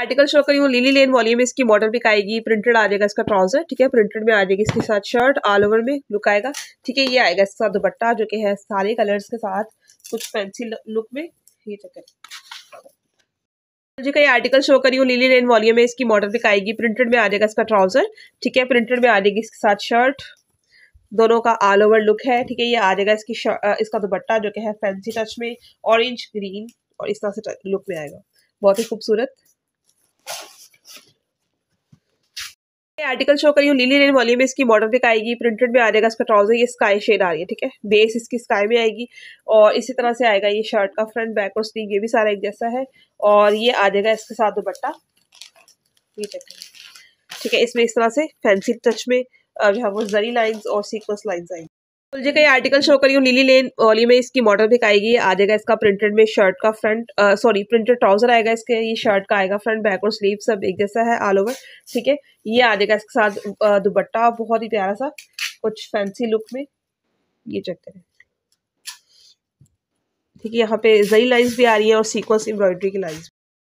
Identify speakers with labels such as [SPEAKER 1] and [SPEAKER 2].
[SPEAKER 1] article show करी हूँ lily लेन volume में इसकी मॉडल भी आएगी प्रिंटेड आ जाएगा इसका ट्राउजर ठीक है प्रिंटेड में आ जाएगी इसके साथ शर्ट ऑल ओवर में लुक आएगा ठीक है ये आएगा इसका दुपट्टा जो कि है सारे कलर्स के साथ कुछ फैंसी लुक में ये चक्कर जी का ये आर्टिकल शो करी हूँ लिली लेन वॉल्यूम में इसकी मॉडल भी आएगी प्रिंटेड में आ जाएगा इसका ट्राउजर ठीक है प्रिंटेड में आ जाएगी इसके साथ शर्ट दोनों का ऑल ओवर लुक है ठीक है ये आ जाएगा इसकी इसका दुपट्टा जो कि है फैंसी टच में ऑरेंज ग्रीन और इस तरह से लुक में आएगा बहुत ही खूबसूरत आर्टिकल शो करी हूँ लीली रेन वॉल्यूम में इसकी बॉर्डर पिक आएगी प्रिंटेड में आ जाएगा इसका ट्राउजर ये स्काई शेड आ रही है ठीक है बेस इसकी स्काई में आएगी और इसी तरह से आएगा ये शर्ट का फ्रंट बैक और स्लीव ये भी सारा एक जैसा है और ये आ जाएगा इसके साथ दुपट्टा ये ठीक है इसमें इस तरह से फैंसी टच में जो है वो जरी लाइन्स और सीक्वेंस लाइन्स आएंगी मुझे कई आर्टिकल शो करी हूँ लिली लेन ओली में इसकी मॉडल पिक आएगी आ जाएगा इसका प्रिंटेड में शर्ट का फ्रंट सॉरी प्रिंटेड ट्राउजर आएगा इसके ये शर्ट का आएगा फ्रंट बैक और स्लीव सब एक जैसा है ऑल ओवर ठीक है ये आ जाएगा इसके साथ दुपट्टा बहुत ही प्यारा सा कुछ फैंसी लुक में ये चेक करें ठीक है यहाँ पे जई लाइन्स भी आ रही है और सीक्वेंस एम्ब्रॉयडरी की लाइन्स